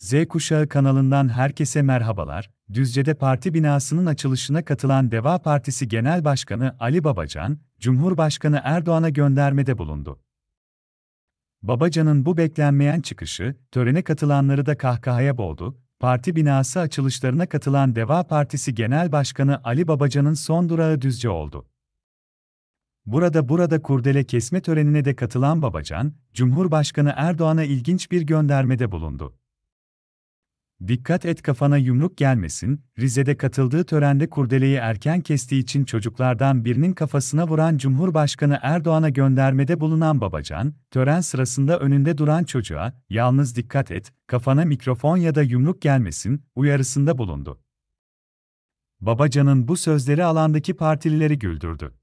Z Kuşağı kanalından herkese merhabalar. Düzce'de parti binasının açılışına katılan Deva Partisi Genel Başkanı Ali Babacan, Cumhurbaşkanı Erdoğan'a göndermede bulundu. Babacan'ın bu beklenmeyen çıkışı, törene katılanları da kahkahaya boğdu. Parti binası açılışlarına katılan Deva Partisi Genel Başkanı Ali Babacan'ın son durağı Düzce oldu. Burada burada kurdele kesme törenine de katılan Babacan, Cumhurbaşkanı Erdoğan'a ilginç bir göndermede bulundu. Dikkat et kafana yumruk gelmesin, Rize'de katıldığı törende kurdeleyi erken kestiği için çocuklardan birinin kafasına vuran Cumhurbaşkanı Erdoğan'a göndermede bulunan Babacan, tören sırasında önünde duran çocuğa, yalnız dikkat et, kafana mikrofon ya da yumruk gelmesin, uyarısında bulundu. Babacan'ın bu sözleri alandaki partilileri güldürdü.